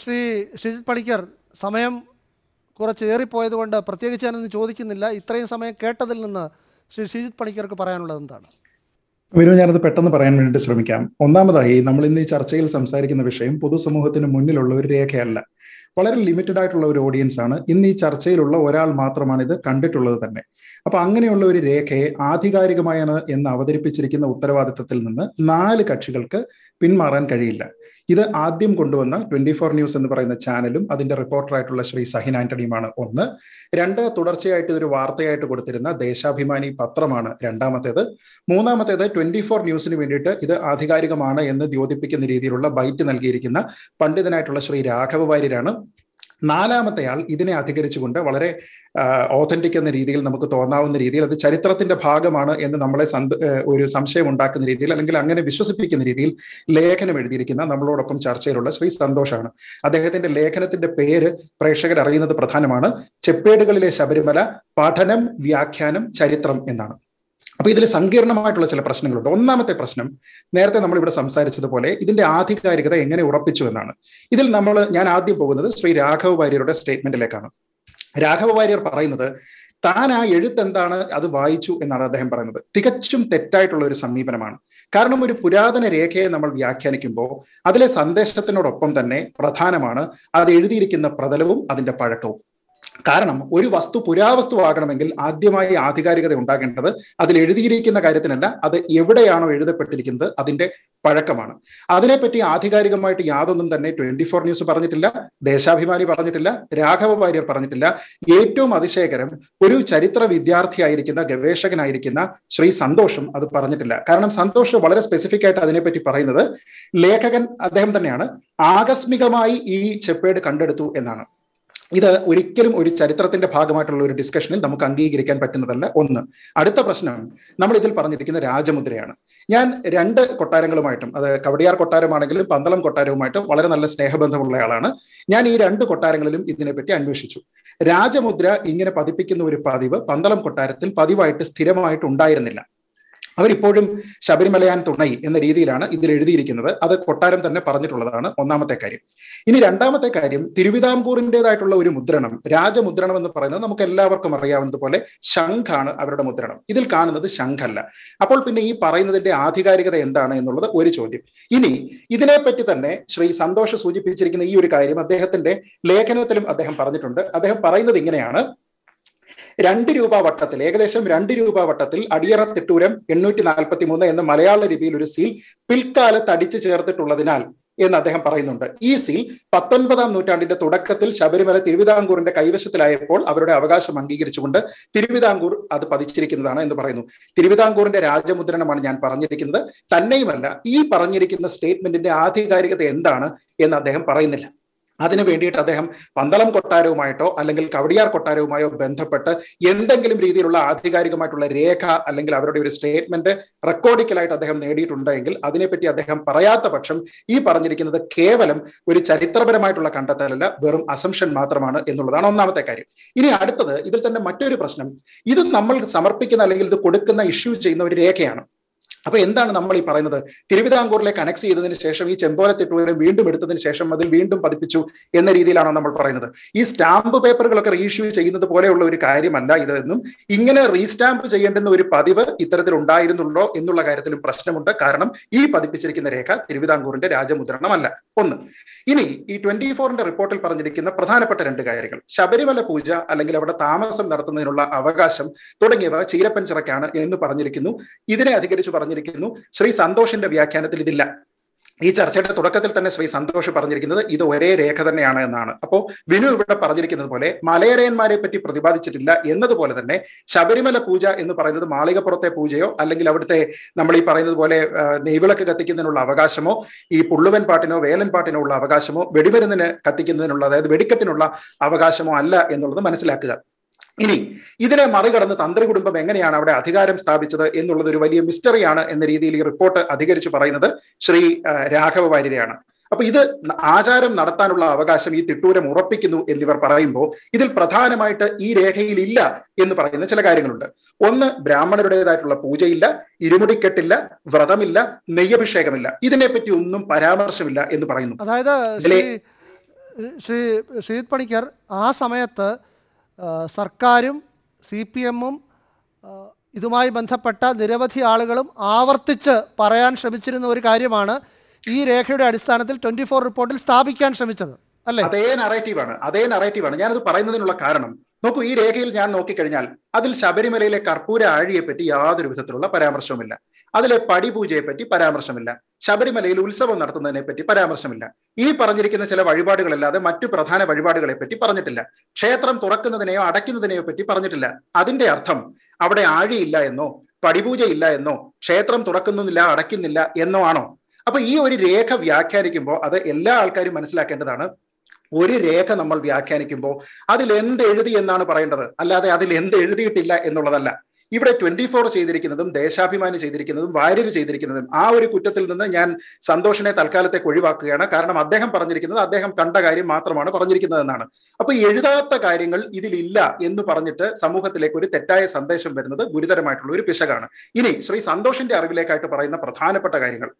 ശ്രീ ശ്രീജിത് പണിക്കർ സമയം കുറച്ച് ഏറിപ്പോയതുകൊണ്ട് പ്രത്യേകിച്ച് ഞാനൊന്നും ചോദിക്കുന്നില്ല ഇത്രയും സമയം കേട്ടതിൽ നിന്ന് ശ്രീ ശ്രീജിത് പണിക്കർക്ക് പറയാനുള്ളത് എന്താണ് വിനു ഞാനത് പെട്ടെന്ന് പറയാൻ വേണ്ടിയിട്ട് ശ്രമിക്കാം ഒന്നാമതായി നമ്മൾ ഇന്ന് ഈ ചർച്ചയിൽ സംസാരിക്കുന്ന വിഷയം പൊതുസമൂഹത്തിന് മുന്നിലുള്ള ഒരു രേഖയല്ല വളരെ ലിമിറ്റഡ് ആയിട്ടുള്ള ഒരു ഓഡിയൻസ് ആണ് ഇന്ന് ഈ ചർച്ചയിലുള്ള ഒരാൾ മാത്രമാണ് ഇത് കണ്ടിട്ടുള്ളത് തന്നെ അപ്പൊ അങ്ങനെയുള്ള ഒരു രേഖയെ ആധികാരികമായാണ് എന്ന് അവതരിപ്പിച്ചിരിക്കുന്ന ഉത്തരവാദിത്തത്തിൽ നിന്ന് നാല് കക്ഷികൾക്ക് പിന്മാറാൻ കഴിയില്ല ഇത് ആദ്യം കൊണ്ടുവന്ന ട്വന്റി ഫോർ ന്യൂസ് എന്ന് പറയുന്ന ചാനലും അതിന്റെ റിപ്പോർട്ടറായിട്ടുള്ള ശ്രീ സഹിൻ ആന്റണിയുമാണ് ഒന്ന് രണ്ട് തുടർച്ചയായിട്ട് ഇതൊരു വാർത്തയായിട്ട് കൊടുത്തിരുന്ന ദേശാഭിമാനി പത്രമാണ് രണ്ടാമത്തേത് മൂന്നാമത്തേത് ട്വന്റി ഫോർ ന്യൂസിന് വേണ്ടിയിട്ട് ഇത് ആധികാരികമാണ് എന്ന് ദ്യോതിപ്പിക്കുന്ന രീതിയിലുള്ള ബൈറ്റ് നൽകിയിരിക്കുന്ന പണ്ഡിതനായിട്ടുള്ള ശ്രീ രാഘവ വാര്യരാണ് നാലാമത്തെയാൾ ഇതിനെ അധികരിച്ചുകൊണ്ട് വളരെ ഓതന്റിക് എന്ന രീതിയിൽ നമുക്ക് തോന്നാവുന്ന രീതിയിൽ അത് ചരിത്രത്തിന്റെ ഭാഗമാണ് എന്ന് നമ്മളെ ഒരു സംശയം ഉണ്ടാക്കുന്ന രീതിയിൽ അല്ലെങ്കിൽ അങ്ങനെ വിശ്വസിപ്പിക്കുന്ന രീതിയിൽ ലേഖനം എഴുതിയിരിക്കുന്ന നമ്മളോടൊപ്പം ചർച്ചയിലുള്ള ശ്രീ സന്തോഷാണ് അദ്ദേഹത്തിന്റെ ലേഖനത്തിന്റെ പേര് പ്രേക്ഷകർ അറിയുന്നത് പ്രധാനമാണ് ചെപ്പേടുകളിലെ ശബരിമല പഠനം വ്യാഖ്യാനം ചരിത്രം എന്നാണ് അപ്പൊ ഇതിൽ സങ്കീർണമായിട്ടുള്ള ചില പ്രശ്നങ്ങളുണ്ട് ഒന്നാമത്തെ പ്രശ്നം നേരത്തെ നമ്മൾ ഇവിടെ സംസാരിച്ചതുപോലെ ഇതിന്റെ ആധികാരികത എങ്ങനെ ഉറപ്പിച്ചു എന്നാണ് ഇതിൽ നമ്മൾ ഞാൻ ആദ്യം പോകുന്നത് ശ്രീ രാഘവ വാര്യരുടെ സ്റ്റേറ്റ്മെന്റിലേക്കാണ് രാഘവ വാര്യർ പറയുന്നത് താൻ ആ എഴുത്ത് എന്താണ് അത് വായിച്ചു എന്നാണ് അദ്ദേഹം പറയുന്നത് തികച്ചും തെറ്റായിട്ടുള്ള ഒരു സമീപനമാണ് കാരണം ഒരു പുരാതന രേഖയെ നമ്മൾ വ്യാഖ്യാനിക്കുമ്പോൾ അതിലെ സന്ദേശത്തിനോടൊപ്പം തന്നെ പ്രധാനമാണ് അത് എഴുതിയിരിക്കുന്ന പ്രതലവും അതിന്റെ പഴക്കവും കാരണം ഒരു വസ്തു പുരാവസ്തുവാകണമെങ്കിൽ ആദ്യമായി ആധികാരികത ഉണ്ടാകേണ്ടത് അതിൽ എഴുതിയിരിക്കുന്ന കാര്യത്തിനല്ല അത് എവിടെയാണോ എഴുതപ്പെട്ടിരിക്കുന്നത് അതിന്റെ പഴക്കമാണ് അതിനെപ്പറ്റി ആധികാരികമായിട്ട് യാതൊന്നും തന്നെ ട്വന്റി ഫോർ ന്യൂസ് പറഞ്ഞിട്ടില്ല ദേശാഭിമാനി പറഞ്ഞിട്ടില്ല രാഘവ വാര്യർ പറഞ്ഞിട്ടില്ല ഏറ്റവും അതിശയകരം ഒരു ചരിത്ര വിദ്യാർത്ഥിയായിരിക്കുന്ന ഗവേഷകനായിരിക്കുന്ന ശ്രീ സന്തോഷും അത് പറഞ്ഞിട്ടില്ല കാരണം സന്തോഷ് വളരെ സ്പെസിഫിക് ആയിട്ട് അതിനെപ്പറ്റി പറയുന്നത് ലേഖകൻ അദ്ദേഹം തന്നെയാണ് ആകസ്മികമായി ഈ ചെപ്പേട് കണ്ടെടുത്തു എന്നാണ് ഇത് ഒരിക്കലും ഒരു ചരിത്രത്തിന്റെ ഭാഗമായിട്ടുള്ള ഒരു ഡിസ്കഷനിൽ നമുക്ക് അംഗീകരിക്കാൻ പറ്റുന്നതല്ല ഒന്ന് അടുത്ത പ്രശ്നം നമ്മൾ ഇതിൽ പറഞ്ഞിരിക്കുന്ന രാജമുദ്രയാണ് ഞാൻ രണ്ട് കൊട്ടാരങ്ങളുമായിട്ടും അത് കവടിയാർ കൊട്ടാരമാണെങ്കിലും പന്തളം കൊട്ടാരവുമായിട്ട് വളരെ നല്ല സ്നേഹബന്ധമുള്ള ആളാണ് ഞാൻ ഈ രണ്ട് കൊട്ടാരങ്ങളിലും ഇതിനെപ്പറ്റി അന്വേഷിച്ചു രാജമുദ്ര ഇങ്ങനെ പതിപ്പിക്കുന്ന ഒരു പതിവ് പന്തളം കൊട്ടാരത്തിൽ പതിവായിട്ട് സ്ഥിരമായിട്ട് ഉണ്ടായിരുന്നില്ല അവരിപ്പോഴും ശബരിമലയാൻ തുണൈ എന്ന രീതിയിലാണ് ഇതിൽ എഴുതിയിരിക്കുന്നത് അത് കൊട്ടാരം തന്നെ പറഞ്ഞിട്ടുള്ളതാണ് ഒന്നാമത്തെ കാര്യം ഇനി രണ്ടാമത്തെ കാര്യം തിരുവിതാംകൂറിൻ്റെതായിട്ടുള്ള ഒരു മുദ്രണം രാജമുദ്രണം എന്ന് പറയുന്നത് നമുക്ക് എല്ലാവർക്കും അറിയാവുന്നതുപോലെ ശംഖാണ് അവരുടെ മുദ്രണം ഇതിൽ കാണുന്നത് ശംഖല്ല അപ്പോൾ പിന്നെ ഈ പറയുന്നതിന്റെ ആധികാരികത എന്താണ് എന്നുള്ളത് ഒരു ചോദ്യം ഇനി ഇതിനെപ്പറ്റി തന്നെ ശ്രീ സന്തോഷ് സൂചിപ്പിച്ചിരിക്കുന്ന ഈ ഒരു കാര്യം അദ്ദേഹത്തിന്റെ ലേഖനത്തിലും അദ്ദേഹം പറഞ്ഞിട്ടുണ്ട് അദ്ദേഹം പറയുന്നത് ഇങ്ങനെയാണ് രണ്ട് രൂപ വട്ടത്തിൽ ഏകദേശം രണ്ട് രൂപ വട്ടത്തിൽ അടിയറ തിട്ടൂരം എണ്ണൂറ്റി നാൽപ്പത്തി മൂന്ന് എന്ന മലയാള ലിപിയിൽ ഒരു സീൽ പിൽക്കാലത്ത് അടിച്ചു ചേർത്തിട്ടുള്ളതിനാൽ എന്ന് അദ്ദേഹം പറയുന്നുണ്ട് ഈ സീൽ പത്തൊൻപതാം നൂറ്റാണ്ടിന്റെ തുടക്കത്തിൽ ശബരിമല തിരുവിതാംകൂറിന്റെ കൈവശത്തിലായപ്പോൾ അവരുടെ അവകാശം അംഗീകരിച്ചുകൊണ്ട് തിരുവിതാംകൂർ അത് പതിച്ചിരിക്കുന്നതാണ് എന്ന് പറയുന്നു തിരുവിതാംകൂറിന്റെ രാജമുദ്രണമാണ് ഞാൻ പറഞ്ഞിരിക്കുന്നത് തന്നെയുമല്ല ഈ പറഞ്ഞിരിക്കുന്ന സ്റ്റേറ്റ്മെന്റിന്റെ ആധികാരികത എന്താണ് എന്ന് അദ്ദേഹം പറയുന്നില്ല അതിനു വേണ്ടിയിട്ട് അദ്ദേഹം പന്തളം കൊട്ടാരവുമായിട്ടോ അല്ലെങ്കിൽ കവടിയാർ കൊട്ടാരവുമായോ ബന്ധപ്പെട്ട് എന്തെങ്കിലും രീതിയിലുള്ള ആധികാരികമായിട്ടുള്ള രേഖ അല്ലെങ്കിൽ അവരുടെ ഒരു സ്റ്റേറ്റ്മെന്റ് റെക്കോർഡിക്കലായിട്ട് അദ്ദേഹം നേടിയിട്ടുണ്ടെങ്കിൽ അതിനെപ്പറ്റി അദ്ദേഹം പറയാത്ത പക്ഷം ഈ പറഞ്ഞിരിക്കുന്നത് കേവലം ഒരു ചരിത്രപരമായിട്ടുള്ള കണ്ടെത്തലല്ല വെറും അസംഷൻ മാത്രമാണ് എന്നുള്ളതാണ് ഒന്നാമത്തെ കാര്യം ഇനി അടുത്തത് ഇതിൽ തന്നെ മറ്റൊരു പ്രശ്നം ഇത് നമ്മൾ സമർപ്പിക്കുന്ന അല്ലെങ്കിൽ ഇത് കൊടുക്കുന്ന ഇഷ്യൂ ചെയ്യുന്ന ഒരു രേഖയാണ് അപ്പൊ എന്താണ് നമ്മൾ ഈ പറയുന്നത് തിരുവിതാംകൂറിലേക്ക് കണക്ട് ചെയ്തതിന് ശേഷം ഈ ചെമ്പോലത്തിട്ടൂരെ വീണ്ടും എടുത്തതിന് ശേഷം അതിൽ വീണ്ടും പതിപ്പിച്ചു എന്ന രീതിയിലാണോ നമ്മൾ പറയുന്നത് ഈ സ്റ്റാമ്പ് പേപ്പറുകളൊക്കെ റീഇഷ്യൂ ചെയ്യുന്നത് പോലെയുള്ള ഒരു കാര്യമല്ല ഇത് എന്നും ഇങ്ങനെ റീസ്റ്റാമ്പ് ചെയ്യേണ്ടുന്ന ഒരു പതിവ് ഇത്തരത്തിൽ ഉണ്ടായിരുന്നുള്ളോ എന്നുള്ള കാര്യത്തിലും പ്രശ്നമുണ്ട് കാരണം ഈ പതിപ്പിച്ചിരിക്കുന്ന രേഖ തിരുവിതാംകൂറിന്റെ രാജമുദ്രണമല്ല ഒന്ന് ഇനി ഈ ട്വന്റി ഫോറിന്റെ റിപ്പോർട്ടിൽ പറഞ്ഞിരിക്കുന്ന പ്രധാനപ്പെട്ട രണ്ട് കാര്യങ്ങൾ ശബരിമല പൂജ അല്ലെങ്കിൽ അവിടെ താമസം നടത്തുന്നതിനുള്ള അവകാശം തുടങ്ങിയവ ചിറക്കാണ് എന്ന് പറഞ്ഞിരിക്കുന്നു ഇതിനെ അധികരിച്ച് പറഞ്ഞു പറഞ്ഞിരിക്കുന്നു ശ്രീ സന്തോഷിന്റെ വ്യാഖ്യാനത്തിൽ ഇതില്ല ഈ ചർച്ചയുടെ തുടക്കത്തിൽ തന്നെ ശ്രീ സന്തോഷ് പറഞ്ഞിരിക്കുന്നത് ഇത് ഒരേ രേഖ തന്നെയാണ് എന്നാണ് അപ്പോൾ വിനു ഇവിടെ പറഞ്ഞിരിക്കുന്നത് പോലെ മലയരയന്മാരെ പറ്റി പ്രതിപാദിച്ചിട്ടില്ല എന്നതുപോലെ തന്നെ ശബരിമല പൂജ എന്ന് പറയുന്നത് മാളികപ്പുറത്തെ പൂജയോ അല്ലെങ്കിൽ അവിടുത്തെ നമ്മൾ ഈ പറയുന്നത് പോലെ നെയ്വിളക്ക് കത്തിക്കുന്നതിനുള്ള അവകാശമോ ഈ പുള്ളുവൻ പാട്ടിനോ വേലൻ പാട്ടിനോ ഉള്ള അവകാശമോ വെടിമരുന്നിന് കത്തിക്കുന്നതിനുള്ള അതായത് വെടിക്കെട്ടിനുള്ള അവകാശമോ അല്ല എന്നുള്ളത് മനസ്സിലാക്കുക ഇനി ഇതിനെ മറികടന്ന് തന്ത്രി കുടുംബം എങ്ങനെയാണ് അവിടെ അധികാരം സ്ഥാപിച്ചത് എന്നുള്ളത് ഒരു വലിയ മിസ്റ്ററിയാണ് എന്ന രീതിയിൽ ഈ റിപ്പോർട്ട് അധികരിച്ചു പറയുന്നത് ശ്രീ രാഘവ വാര്യരെയാണ് അപ്പൊ ഇത് ആചാരം നടത്താനുള്ള അവകാശം ഈ തിട്ടൂരം ഉറപ്പിക്കുന്നു എന്നിവർ പറയുമ്പോൾ ഇതിൽ പ്രധാനമായിട്ട് ഈ രേഖയിൽ ഇല്ല എന്ന് പറയുന്ന ചില കാര്യങ്ങളുണ്ട് ഒന്ന് ബ്രാഹ്മണരുടേതായിട്ടുള്ള പൂജയില്ല ഇരുമുടിക്കെട്ടില്ല വ്രതമില്ല നെയ്യഭിഷേകമില്ല ഇതിനെപ്പറ്റി ഒന്നും പരാമർശമില്ല എന്ന് പറയുന്നു അതായത് ശ്രീ ശ്രീത് പണിക്കർ ആ സമയത്ത് സർക്കാരും സി പി എമ്മും ഇതുമായി ബന്ധപ്പെട്ട നിരവധി ആളുകളും ആവർത്തിച്ച് പറയാൻ ശ്രമിച്ചിരുന്ന ഒരു കാര്യമാണ് ഈ രേഖയുടെ അടിസ്ഥാനത്തിൽ ട്വന്റി ഫോർ റിപ്പോർട്ടിൽ സ്ഥാപിക്കാൻ ശ്രമിച്ചത് അല്ലേ അതേ നറേറ്റീവാണ് അതേ നറേറ്റീവാണ് ഞാനത് പറയുന്നതിനുള്ള കാരണം നോക്കൂ ഈ രേഖയിൽ ഞാൻ നോക്കിക്കഴിഞ്ഞാൽ അതിൽ ശബരിമലയിലെ കർപ്പൂര ആഴിയെ പറ്റി യാതൊരു വിധത്തിലുള്ള പരാമർശവുമില്ല അതിലെ പടിപൂജയെ പറ്റി പരാമർശമില്ല ശബരിമലയിൽ ഉത്സവം നടത്തുന്നതിനെ പറ്റി പരാമർശമില്ല ഈ പറഞ്ഞിരിക്കുന്ന ചില വഴിപാടുകളല്ലാതെ മറ്റു പ്രധാന വഴിപാടുകളെ പറ്റി പറഞ്ഞിട്ടില്ല ക്ഷേത്രം തുറക്കുന്നതിനെയോ അടയ്ക്കുന്നതിനെയോ പറ്റി പറഞ്ഞിട്ടില്ല അതിന്റെ അർത്ഥം അവിടെ ആഴിയില്ല എന്നോ ഇല്ല എന്നോ ക്ഷേത്രം തുറക്കുന്നില്ല അടയ്ക്കുന്നില്ല എന്നോ ആണോ അപ്പൊ ഈ ഒരു രേഖ വ്യാഖ്യാനിക്കുമ്പോൾ അത് എല്ലാ ആൾക്കാരും മനസ്സിലാക്കേണ്ടതാണ് ഒരു രേഖ നമ്മൾ വ്യാഖ്യാനിക്കുമ്പോൾ അതിൽ എന്ത് എഴുതി എന്നാണ് പറയേണ്ടത് അല്ലാതെ അതിൽ എന്ത് എഴുതിയിട്ടില്ല എന്നുള്ളതല്ല ഇവിടെ ട്വന്റി ഫോർ ചെയ്തിരിക്കുന്നതും ദേശാഭിമാനി ചെയ്തിരിക്കുന്നതും വാര്യർ ചെയ്തിരിക്കുന്നതും ആ ഒരു കുറ്റത്തിൽ നിന്ന് ഞാൻ സന്തോഷിനെ തൽക്കാലത്തെ ഒഴിവാക്കുകയാണ് കാരണം അദ്ദേഹം പറഞ്ഞിരിക്കുന്നത് അദ്ദേഹം കണ്ട കാര്യം മാത്രമാണ് പറഞ്ഞിരിക്കുന്നത് എന്നാണ് അപ്പൊ എഴുതാത്ത കാര്യങ്ങൾ ഇതിലില്ല എന്ന് പറഞ്ഞിട്ട് സമൂഹത്തിലേക്ക് ഒരു തെറ്റായ സന്ദേശം വരുന്നത് ഗുരുതരമായിട്ടുള്ള ഒരു പിശകാണ് ഇനി ശ്രീ സന്തോഷിന്റെ അറിവിലേക്കായിട്ട് പറയുന്ന പ്രധാനപ്പെട്ട കാര്യങ്ങൾ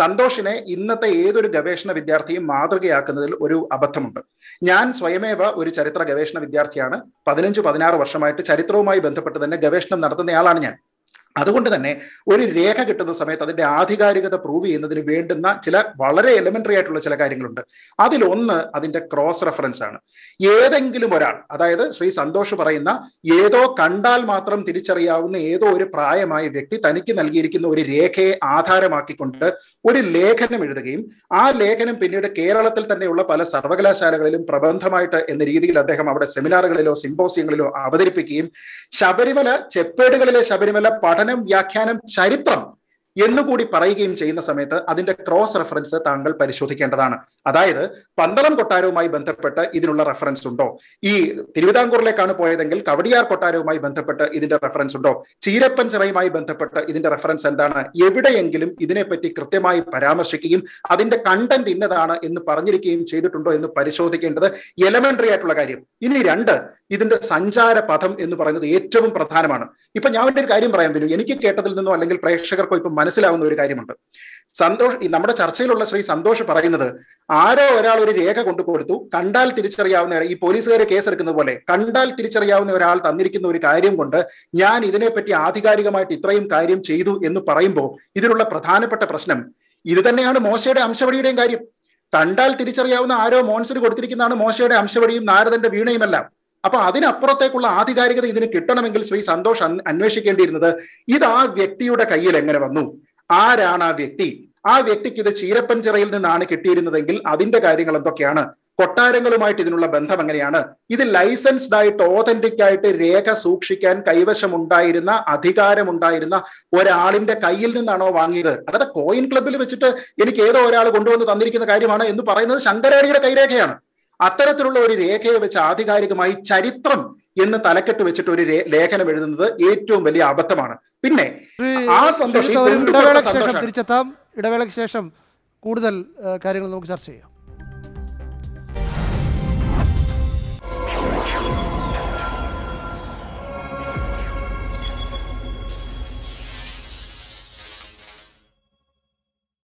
സന്തോഷിനെ ഇന്നത്തെ ഏതൊരു ഗവേഷണ വിദ്യാർത്ഥിയും മാതൃകയാക്കുന്നതിൽ ഒരു അബദ്ധമുണ്ട് ഞാൻ സ്വയമേവ ഒരു ചരിത്ര ഗവേഷണ വിദ്യാർത്ഥിയാണ് പതിനഞ്ച് പതിനാറ് വർഷമായിട്ട് ചരിത്രവുമായി ബന്ധപ്പെട്ട് തന്നെ ഗവേഷണം നടത്തുന്ന ആളാണ് ഞാൻ അതുകൊണ്ട് തന്നെ ഒരു രേഖ കിട്ടുന്ന സമയത്ത് അതിന്റെ ആധികാരികത പ്രൂവ് ചെയ്യുന്നതിന് വേണ്ടുന്ന ചില വളരെ എലമെന്ററി ആയിട്ടുള്ള ചില കാര്യങ്ങളുണ്ട് അതിലൊന്ന് അതിന്റെ ക്രോസ് റെഫറൻസ് ആണ് ഏതെങ്കിലും ഒരാൾ അതായത് ശ്രീ സന്തോഷ് പറയുന്ന ഏതോ കണ്ടാൽ മാത്രം തിരിച്ചറിയാവുന്ന ഏതോ ഒരു പ്രായമായ വ്യക്തി തനിക്ക് നൽകിയിരിക്കുന്ന ഒരു രേഖയെ ആധാരമാക്കിക്കൊണ്ട് ഒരു ലേഖനം എഴുതുകയും ആ ലേഖനം പിന്നീട് കേരളത്തിൽ തന്നെയുള്ള പല സർവകലാശാലകളിലും പ്രബന്ധമായിട്ട് എന്ന രീതിയിൽ അദ്ദേഹം അവിടെ സെമിനാറുകളിലോ സിമ്പോസിയങ്ങളിലോ അവതരിപ്പിക്കുകയും ശബരിമല ചെപ്പേടുകളിലെ ശബരിമല പഠന പഠനം വ്യാഖ്യാനം ചരിത്രം എന്നുകൂടി പറയുകയും ചെയ്യുന്ന സമയത്ത് അതിന്റെ ക്രോസ് റെഫറൻസ് താങ്കൾ പരിശോധിക്കേണ്ടതാണ് അതായത് പന്തളം കൊട്ടാരവുമായി ബന്ധപ്പെട്ട് ഇതിനുള്ള റെഫറൻസ് ഉണ്ടോ ഈ തിരുവിതാംകൂറിലേക്കാണ് പോയതെങ്കിൽ കവടിയാർ കൊട്ടാരവുമായി ബന്ധപ്പെട്ട് ഇതിന്റെ റെഫറൻസ് ഉണ്ടോ ചീരപ്പൻ ചിറയുമായി ബന്ധപ്പെട്ട് ഇതിന്റെ റെഫറൻസ് എന്താണ് എവിടെയെങ്കിലും ഇതിനെപ്പറ്റി കൃത്യമായി പരാമർശിക്കുകയും അതിന്റെ കണ്ടന്റ് ഇന്നതാണ് എന്ന് പറഞ്ഞിരിക്കുകയും ചെയ്തിട്ടുണ്ടോ എന്ന് പരിശോധിക്കേണ്ടത് എലമെന്ററി ആയിട്ടുള്ള കാര്യം ഇനി രണ്ട് ഇതിന്റെ സഞ്ചാര പഥം എന്ന് പറയുന്നത് ഏറ്റവും പ്രധാനമാണ് ഇപ്പൊ ഞാൻ ഒരു കാര്യം പറയാൻ വരും എനിക്ക് കേട്ടതിൽ നിന്നോ അല്ലെങ്കിൽ പ്രേക്ഷകർക്കോ ഇപ്പൊ മനസ്സിലാവുന്ന ഒരു കാര്യമുണ്ട് സന്തോഷ് നമ്മുടെ ചർച്ചയിലുള്ള ശ്രീ സന്തോഷ് പറയുന്നത് ആരോ ഒരാൾ ഒരു രേഖ കൊണ്ടു കൊടുത്തു കണ്ടാൽ തിരിച്ചറിയാവുന്ന ഈ പോലീസുകാരെ കേസെടുക്കുന്നത് പോലെ കണ്ടാൽ തിരിച്ചറിയാവുന്ന ഒരാൾ തന്നിരിക്കുന്ന ഒരു കാര്യം കൊണ്ട് ഞാൻ ഇതിനെപ്പറ്റി ആധികാരികമായിട്ട് ഇത്രയും കാര്യം ചെയ്തു എന്ന് പറയുമ്പോൾ ഇതിലുള്ള പ്രധാനപ്പെട്ട പ്രശ്നം ഇത് തന്നെയാണ് മോശയുടെ അംശവടിയുടെയും കാര്യം കണ്ടാൽ തിരിച്ചറിയാവുന്ന ആരോ മോൺസിന് കൊടുത്തിരിക്കുന്നതാണ് മോശയുടെ അംശവടിയും നാരദന്റെ വീണയുമെല്ലാം അപ്പൊ അതിനപ്പുറത്തേക്കുള്ള ആധികാരികത ഇതിന് കിട്ടണമെങ്കിൽ ശ്രീ സന്തോഷ് അന്വേഷിക്കേണ്ടിയിരുന്നത് ഇത് ആ വ്യക്തിയുടെ കയ്യിൽ എങ്ങനെ വന്നു ആരാണ് ആ വ്യക്തി ആ വ്യക്തിക്ക് ഇത് ചിറയിൽ നിന്നാണ് കിട്ടിയിരുന്നതെങ്കിൽ അതിന്റെ കാര്യങ്ങൾ എന്തൊക്കെയാണ് കൊട്ടാരങ്ങളുമായിട്ട് ഇതിനുള്ള ബന്ധം എങ്ങനെയാണ് ഇത് ലൈസൻസ്ഡ് ആയിട്ട് ഓതന്റിക് ആയിട്ട് രേഖ സൂക്ഷിക്കാൻ കൈവശമുണ്ടായിരുന്ന അധികാരമുണ്ടായിരുന്ന ഒരാളിന്റെ കയ്യിൽ നിന്നാണോ വാങ്ങിയത് അതായത് കോയിൻ ക്ലബിൽ വെച്ചിട്ട് എനിക്ക് ഏതോ ഒരാൾ കൊണ്ടുവന്ന് തന്നിരിക്കുന്ന കാര്യമാണ് എന്ന് പറയുന്നത് ശങ്കരാടിയുടെ കൈരേഖയാണ് അത്തരത്തിലുള്ള ഒരു രേഖയെ വെച്ച് ആധികാരികമായി ചരിത്രം എന്ന് തലക്കെട്ട് വെച്ചിട്ട് ഒരു ലേഖനം എഴുതുന്നത് ഏറ്റവും വലിയ അബദ്ധമാണ് പിന്നെ ആ സന്തോഷം ഇടവേളയ്ക്ക് ശേഷം കൂടുതൽ കാര്യങ്ങൾ നമുക്ക് ചർച്ച ചെയ്യാം